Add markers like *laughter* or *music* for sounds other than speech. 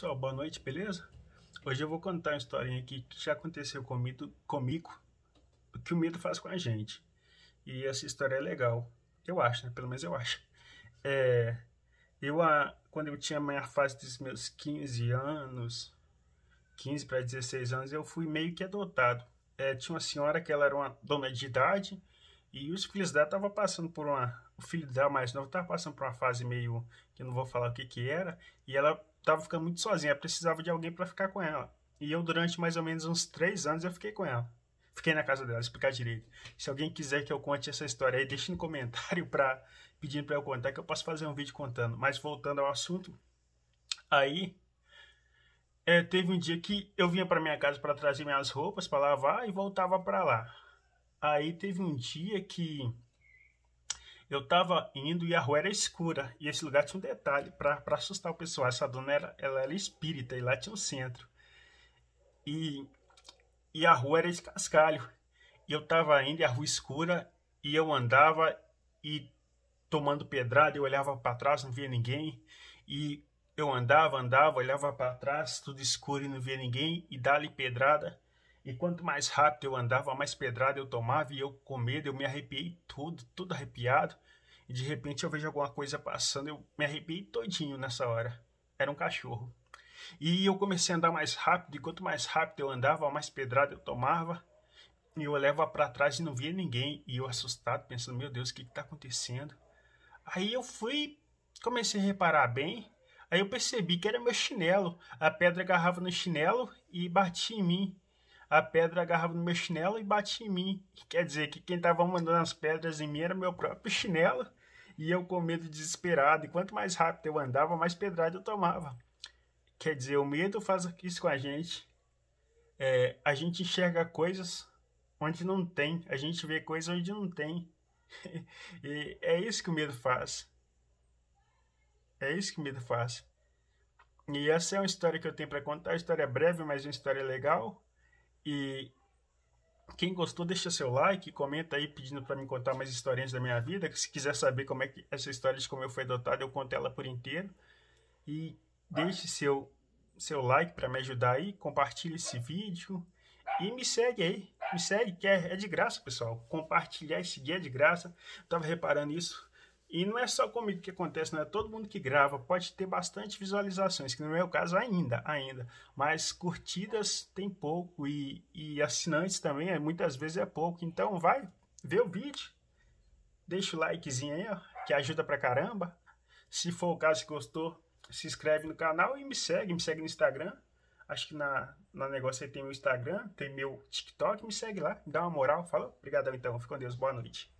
pessoal, boa noite, beleza? Hoje eu vou contar uma historinha aqui que já aconteceu comigo, comigo, o que o medo faz com a gente. E essa história é legal, eu acho, né? Pelo menos eu acho. É, eu, a, quando eu tinha minha fase dos meus 15 anos, 15 para 16 anos, eu fui meio que adotado. É, tinha uma senhora que ela era uma dona de idade e os filhos dela estavam passando por uma... O filho dela mais novo estava passando por uma fase meio... que eu não vou falar o que que era. E ela tava ficando muito sozinha, precisava de alguém para ficar com ela. E eu, durante mais ou menos uns três anos, eu fiquei com ela. Fiquei na casa dela, explicar direito. Se alguém quiser que eu conte essa história aí, deixe no comentário pra, pedindo para eu contar, que eu posso fazer um vídeo contando. Mas voltando ao assunto, aí é, teve um dia que eu vinha para minha casa para trazer minhas roupas para lavar e voltava para lá. Aí teve um dia que eu tava indo e a rua era escura. E esse lugar tinha um detalhe para assustar o pessoal. Essa dona era, ela era espírita e lá tinha um centro. E, e a rua era de cascalho. E eu tava indo e a rua escura. E eu andava e tomando pedrada. Eu olhava para trás, não via ninguém. E eu andava, andava, olhava para trás, tudo escuro e não via ninguém. E dali pedrada. E quanto mais rápido eu andava, mais pedrada eu tomava e eu com medo, eu me arrepiei tudo, tudo arrepiado. E de repente eu vejo alguma coisa passando, eu me arrepiei todinho nessa hora. Era um cachorro. E eu comecei a andar mais rápido, e quanto mais rápido eu andava, mais pedrada eu tomava. E eu olhava para trás e não via ninguém. E eu assustado, pensando, meu Deus, o que está acontecendo? Aí eu fui, comecei a reparar bem. Aí eu percebi que era meu chinelo. A pedra agarrava no chinelo e batia em mim a pedra agarrava no meu chinelo e batia em mim. Quer dizer que quem estava mandando as pedras em mim era meu próprio chinelo e eu com medo desesperado. E quanto mais rápido eu andava, mais pedrada eu tomava. Quer dizer, o medo faz isso com a gente. É, a gente enxerga coisas onde não tem, a gente vê coisas onde não tem. *laughs* e é isso que o medo faz. É isso que o medo faz. E essa é uma história que eu tenho para contar, uma história é breve, mas é uma história legal. E quem gostou, deixa seu like, comenta aí pedindo para me contar mais historinhas da minha vida. Se quiser saber como é que essa história de como eu fui adotado, eu conto ela por inteiro. E deixe seu, seu like para me ajudar aí, compartilhe esse vídeo e me segue aí. Me segue, que é, é de graça, pessoal. Compartilhar e seguir é de graça. tava reparando isso e não é só comigo que acontece, não é todo mundo que grava, pode ter bastante visualizações, que não é o caso ainda, ainda. Mas curtidas tem pouco e, e assinantes também, é, muitas vezes é pouco. Então vai, vê o vídeo, deixa o likezinho aí, ó, que ajuda pra caramba. Se for o caso que gostou, se inscreve no canal e me segue, me segue no Instagram. Acho que na, na negócio aí tem meu Instagram, tem meu TikTok, me segue lá, me dá uma moral, falou? Obrigadão então, fica com Deus, boa noite.